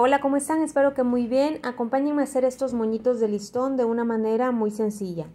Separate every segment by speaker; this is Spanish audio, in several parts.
Speaker 1: Hola, ¿cómo están? Espero que muy bien. Acompáñenme a hacer estos moñitos de listón de una manera muy sencilla.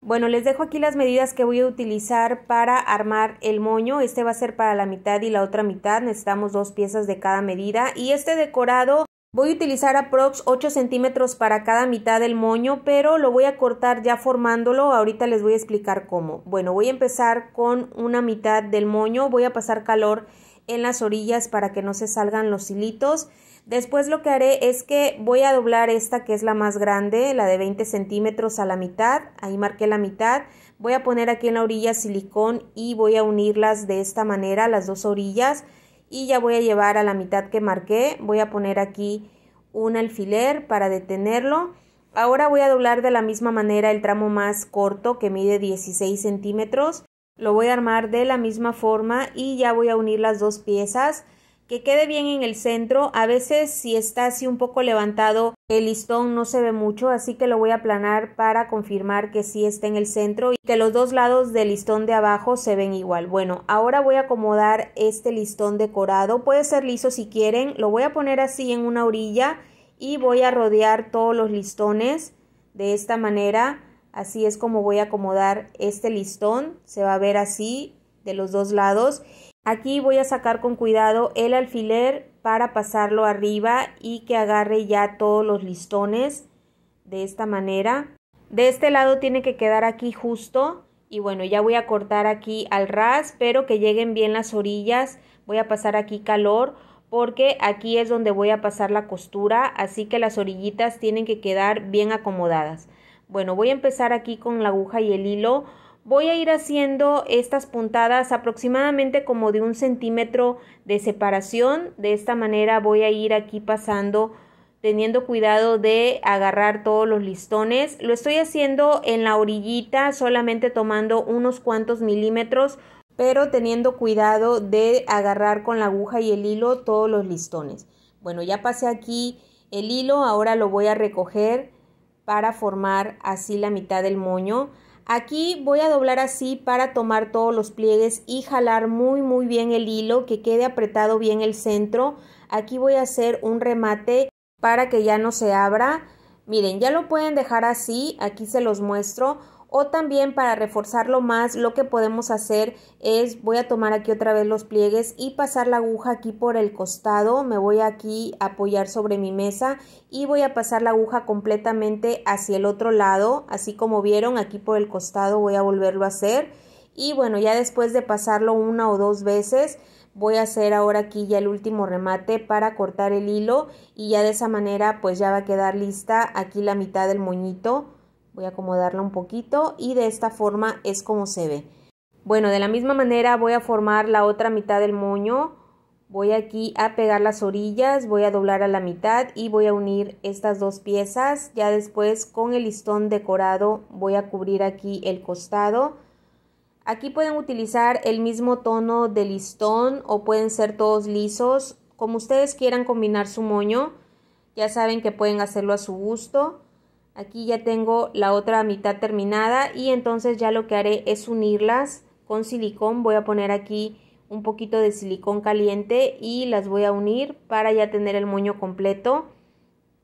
Speaker 1: Bueno, les dejo aquí las medidas que voy a utilizar para armar el moño. Este va a ser para la mitad y la otra mitad. Necesitamos dos piezas de cada medida. Y este decorado voy a utilizar aprox 8 centímetros para cada mitad del moño, pero lo voy a cortar ya formándolo. Ahorita les voy a explicar cómo. Bueno, voy a empezar con una mitad del moño. Voy a pasar calor en las orillas para que no se salgan los hilitos. Después lo que haré es que voy a doblar esta que es la más grande, la de 20 centímetros a la mitad, ahí marqué la mitad, voy a poner aquí en la orilla silicón y voy a unirlas de esta manera, las dos orillas, y ya voy a llevar a la mitad que marqué, voy a poner aquí un alfiler para detenerlo. Ahora voy a doblar de la misma manera el tramo más corto que mide 16 centímetros. Lo voy a armar de la misma forma y ya voy a unir las dos piezas. Que quede bien en el centro. A veces si está así un poco levantado el listón no se ve mucho, así que lo voy a aplanar para confirmar que sí está en el centro y que los dos lados del listón de abajo se ven igual. Bueno, ahora voy a acomodar este listón decorado. Puede ser liso si quieren. Lo voy a poner así en una orilla y voy a rodear todos los listones de esta manera Así es como voy a acomodar este listón. Se va a ver así de los dos lados. Aquí voy a sacar con cuidado el alfiler para pasarlo arriba y que agarre ya todos los listones de esta manera. De este lado tiene que quedar aquí justo y bueno ya voy a cortar aquí al ras pero que lleguen bien las orillas. Voy a pasar aquí calor porque aquí es donde voy a pasar la costura así que las orillitas tienen que quedar bien acomodadas. Bueno, voy a empezar aquí con la aguja y el hilo. Voy a ir haciendo estas puntadas aproximadamente como de un centímetro de separación. De esta manera voy a ir aquí pasando teniendo cuidado de agarrar todos los listones. Lo estoy haciendo en la orillita, solamente tomando unos cuantos milímetros, pero teniendo cuidado de agarrar con la aguja y el hilo todos los listones. Bueno, ya pasé aquí el hilo, ahora lo voy a recoger para formar así la mitad del moño. Aquí voy a doblar así para tomar todos los pliegues y jalar muy muy bien el hilo que quede apretado bien el centro. Aquí voy a hacer un remate para que ya no se abra. Miren, ya lo pueden dejar así, aquí se los muestro. O también para reforzarlo más, lo que podemos hacer es, voy a tomar aquí otra vez los pliegues y pasar la aguja aquí por el costado, me voy aquí a apoyar sobre mi mesa y voy a pasar la aguja completamente hacia el otro lado, así como vieron aquí por el costado voy a volverlo a hacer. Y bueno, ya después de pasarlo una o dos veces, voy a hacer ahora aquí ya el último remate para cortar el hilo y ya de esa manera pues ya va a quedar lista aquí la mitad del moñito Voy a acomodarla un poquito y de esta forma es como se ve. Bueno, de la misma manera voy a formar la otra mitad del moño. Voy aquí a pegar las orillas, voy a doblar a la mitad y voy a unir estas dos piezas. Ya después con el listón decorado voy a cubrir aquí el costado. Aquí pueden utilizar el mismo tono de listón o pueden ser todos lisos, como ustedes quieran combinar su moño. Ya saben que pueden hacerlo a su gusto. Aquí ya tengo la otra mitad terminada y entonces ya lo que haré es unirlas con silicón. Voy a poner aquí un poquito de silicón caliente y las voy a unir para ya tener el moño completo.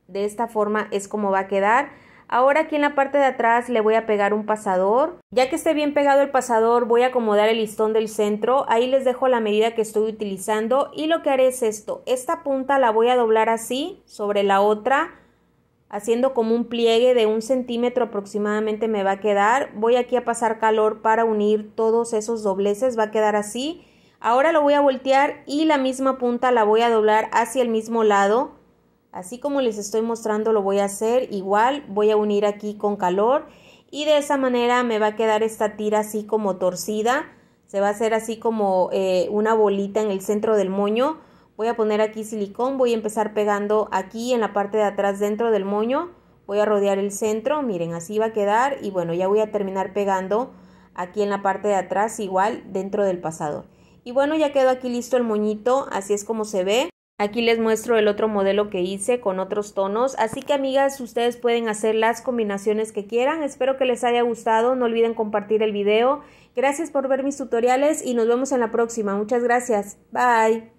Speaker 1: De esta forma es como va a quedar. Ahora aquí en la parte de atrás le voy a pegar un pasador. Ya que esté bien pegado el pasador voy a acomodar el listón del centro. Ahí les dejo la medida que estoy utilizando y lo que haré es esto. Esta punta la voy a doblar así sobre la otra haciendo como un pliegue de un centímetro aproximadamente me va a quedar. Voy aquí a pasar calor para unir todos esos dobleces, va a quedar así. Ahora lo voy a voltear y la misma punta la voy a doblar hacia el mismo lado. Así como les estoy mostrando lo voy a hacer igual, voy a unir aquí con calor y de esa manera me va a quedar esta tira así como torcida. Se va a hacer así como eh, una bolita en el centro del moño. Voy a poner aquí silicón, voy a empezar pegando aquí en la parte de atrás dentro del moño. Voy a rodear el centro, miren, así va a quedar. Y bueno, ya voy a terminar pegando aquí en la parte de atrás igual dentro del pasado. Y bueno, ya quedó aquí listo el moñito, así es como se ve. Aquí les muestro el otro modelo que hice con otros tonos, así que amigas ustedes pueden hacer las combinaciones que quieran, espero que les haya gustado, no olviden compartir el video, gracias por ver mis tutoriales y nos vemos en la próxima, muchas gracias, bye.